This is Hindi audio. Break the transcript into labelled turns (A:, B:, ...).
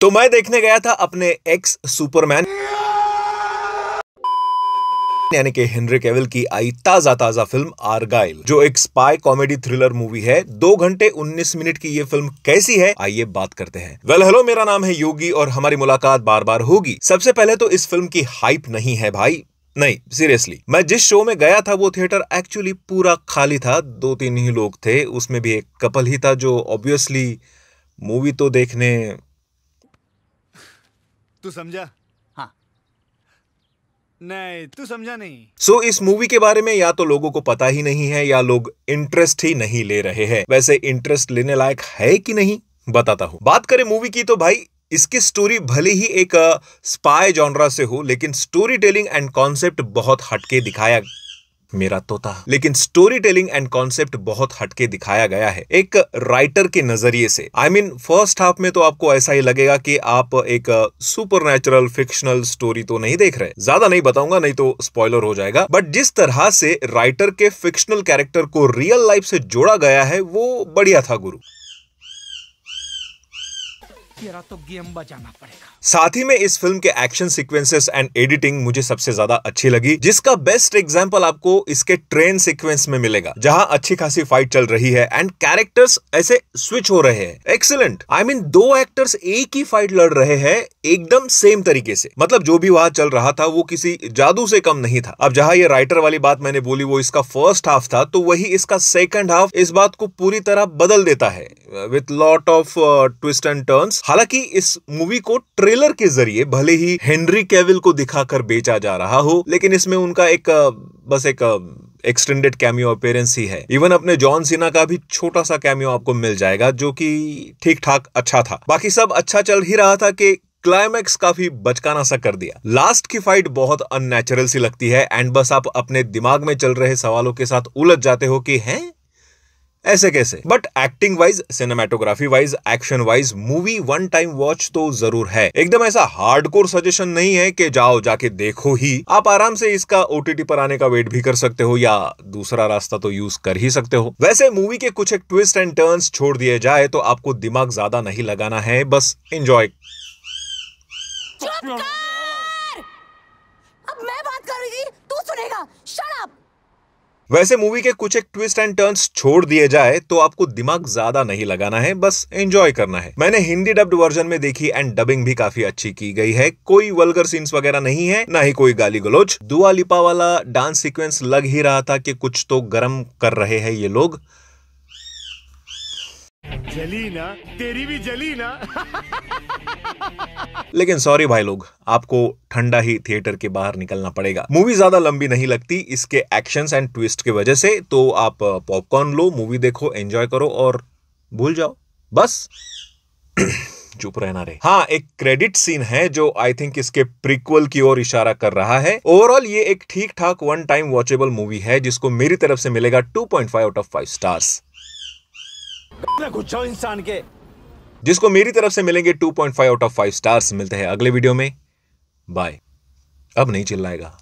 A: तो मैं देखने गया था अपने एक्स सुपरमैन यानी कि हेनरी केवल की आई ताजा ताजा फिल्म आरगाइल जो एक स्पाई कॉमेडी थ्रिलर मूवी है दो घंटे उन्नीस मिनट की ये फिल्म कैसी है आइए बात करते हैं वेल well, हेलो मेरा नाम है योगी और हमारी मुलाकात बार बार होगी सबसे पहले तो इस फिल्म की हाइप नहीं है भाई नहीं सीरियसली मैं जिस शो में गया था वो थिएटर एक्चुअली पूरा खाली था दो तीन ही लोग थे उसमें भी एक कपल ही था जो ऑब्वियसली मूवी तो देखने तू समझा हाँ नहीं तू समझा नहीं सो so, इस मूवी के बारे में या तो लोगों को पता ही नहीं है या लोग इंटरेस्ट ही नहीं ले रहे हैं वैसे इंटरेस्ट लेने लायक है कि नहीं बताता हूं बात करें मूवी की तो भाई इसकी स्टोरी भले ही एक स्पाई जॉनरा से हो लेकिन स्टोरी टेलिंग एंड कॉन्सेप्ट बहुत हटके दिखाया मेरा तोता लेकिन स्टोरी टेलिंग एंड कॉन्सेप्ट बहुत हटके दिखाया गया है एक राइटर के नजरिए से आई मीन फर्स्ट हाफ में तो आपको ऐसा ही लगेगा कि आप एक सुपर नेचुरल फिक्शनल स्टोरी तो नहीं देख रहे ज्यादा नहीं बताऊंगा नहीं तो स्पॉइलर हो जाएगा बट जिस तरह से राइटर के फिक्शनल कैरेक्टर को रियल लाइफ से जोड़ा गया है वो बढ़िया था गुरु तेरा तो गेम बजाना पड़ेगा साथ ही में इस फिल्म के एक्शन सीक्वेंसेस एंड एडिटिंग मुझे सबसे ज्यादा अच्छी लगी जिसका बेस्ट एग्जांपल आपको इसके ट्रेन सीक्वेंस में मिलेगा जहां अच्छी खासी फाइट चल रही है एंड कैरेक्टर्स ऐसे स्विच हो रहे हैं एक्सीलेंट आई मीन दो एक्टर्स एक ही फाइट लड़ रहे हैं एकदम सेम तरीके से मतलब जो भी वहां चल रहा था वो किसी जादू से कम नहीं था अब जहां ये राइटर वाली बात मैंने बोली वो इसका फर्स्ट हाफ था तो वही इसका सेकंड हाफ इस बात को पूरी तरह बदल देता है with lot of twist and turns हालांकि इस मूवी को ट्रेलर के जरिए भले ही हेनरी कैविल को दिखाकर बेचा जा रहा हो लेकिन इसमें उनका एक बस एक एक्सटेंडेड कैमियो अपेयरेंस ही है इवन अपने जॉन सिन्हा का भी छोटा सा कैमियो आपको मिल जाएगा जो कि ठीक ठाक अच्छा था बाकी सब अच्छा चल ही रहा था कि क्लाइमैक्स काफी बचकाना सा कर दिया लास्ट की फाइट बहुत अननेचुरल सी लगती है एंड बस आप अपने दिमाग में चल रहे सवालों के साथ उलझ जाते हो कि हैं ऐसे कैसे but acting wise cinematography wise action wise movie one time watch तो जरूर है एकदम ऐसा हार्ड कोर सजेशन नहीं है कि जाओ जाके देखो ही आप आराम से इसका ओटीटी पर आने का वेट भी कर सकते हो या दूसरा रास्ता तो यूज कर ही सकते हो वैसे मूवी के कुछ एक ट्विस्ट एंड टर्न छोड़ दिए जाए तो आपको दिमाग ज्यादा नहीं लगाना है बस एंजॉय अब मैं बात कर रही थी तू सुनेगा शट अप वैसे मूवी के कुछ एक ट्विस्ट एंड टर्न्स छोड़ दिए जाए तो आपको दिमाग ज्यादा नहीं लगाना है बस एंजॉय करना है मैंने हिंदी डब्ड वर्जन में देखी एंड डबिंग भी काफी अच्छी की गई है कोई वल्गर सीन्स वगैरह नहीं है ना ही कोई गाली गलोच दुआ लिपा वाला डांस सीक्वेंस लग ही रहा था कि कुछ तो गर्म कर रहे हैं ये लोग जली ना तेरी भी जली ना लेकिन सॉरी भाई लोग आपको ठंडा ही थिएटर के बाहर निकलना पड़ेगा मूवी ज्यादा लंबी नहीं लगती इसके एक्शंस एंड ट्विस्ट की वजह से तो आप पॉपकॉर्न uh, लो मूवी देखो एंजॉय करो और भूल जाओ बस चुप रहना रे हाँ एक क्रेडिट सीन है जो आई थिंक इसके प्रीक्वल की ओर इशारा कर रहा है ओवरऑल ये एक ठीक ठाक वन टाइम वॉचेबल मूवी है जिसको मेरी तरफ से मिलेगा 2.5 आउट ऑफ 5 स्टार्स घुसो इंसान के जिसको मेरी तरफ से मिलेंगे 2.5 आउट ऑफ 5 स्टार्स मिलते हैं अगले वीडियो में बाय अब नहीं चिल्लाएगा